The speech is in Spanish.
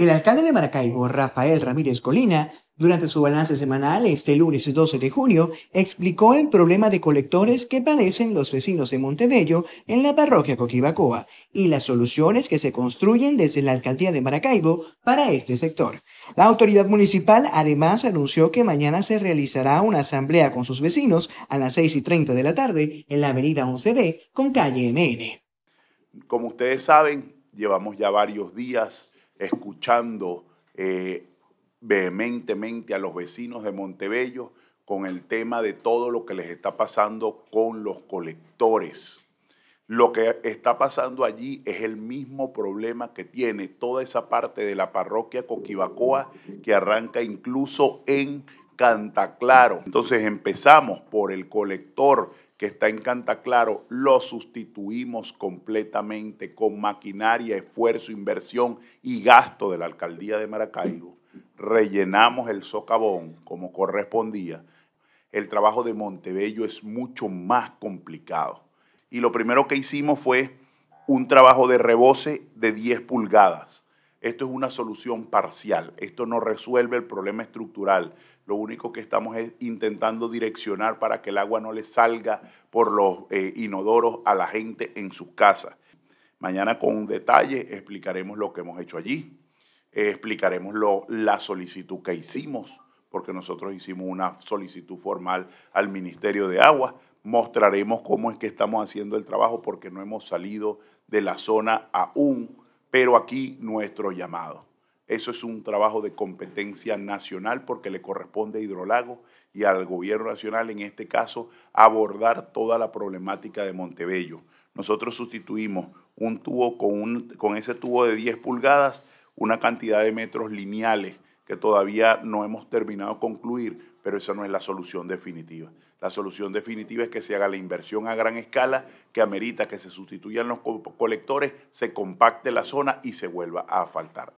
El alcalde de Maracaibo, Rafael Ramírez Colina, durante su balance semanal este lunes 12 de junio, explicó el problema de colectores que padecen los vecinos de Montebello en la parroquia Coquibacoa y las soluciones que se construyen desde la alcaldía de Maracaibo para este sector. La autoridad municipal además anunció que mañana se realizará una asamblea con sus vecinos a las 6 y 30 de la tarde en la avenida 11D con calle MN. Como ustedes saben, llevamos ya varios días escuchando eh, vehementemente a los vecinos de Montebello con el tema de todo lo que les está pasando con los colectores. Lo que está pasando allí es el mismo problema que tiene toda esa parte de la parroquia Coquibacoa que arranca incluso en Cantaclaro. Entonces empezamos por el colector que está en Canta Claro, lo sustituimos completamente con maquinaria, esfuerzo, inversión y gasto de la alcaldía de Maracaibo. Rellenamos el socavón como correspondía. El trabajo de Montebello es mucho más complicado. Y lo primero que hicimos fue un trabajo de reboce de 10 pulgadas esto es una solución parcial, esto no resuelve el problema estructural. Lo único que estamos es intentando direccionar para que el agua no le salga por los eh, inodoros a la gente en sus casas. Mañana con detalle explicaremos lo que hemos hecho allí, eh, explicaremos la solicitud que hicimos, porque nosotros hicimos una solicitud formal al Ministerio de Agua, mostraremos cómo es que estamos haciendo el trabajo porque no hemos salido de la zona aún pero aquí nuestro llamado. Eso es un trabajo de competencia nacional porque le corresponde a Hidrolago y al gobierno nacional, en este caso, abordar toda la problemática de Montebello. Nosotros sustituimos un tubo con, con ese tubo de 10 pulgadas, una cantidad de metros lineales que todavía no hemos terminado de concluir, pero esa no es la solución definitiva. La solución definitiva es que se haga la inversión a gran escala que amerita que se sustituyan los colectores, se compacte la zona y se vuelva a faltar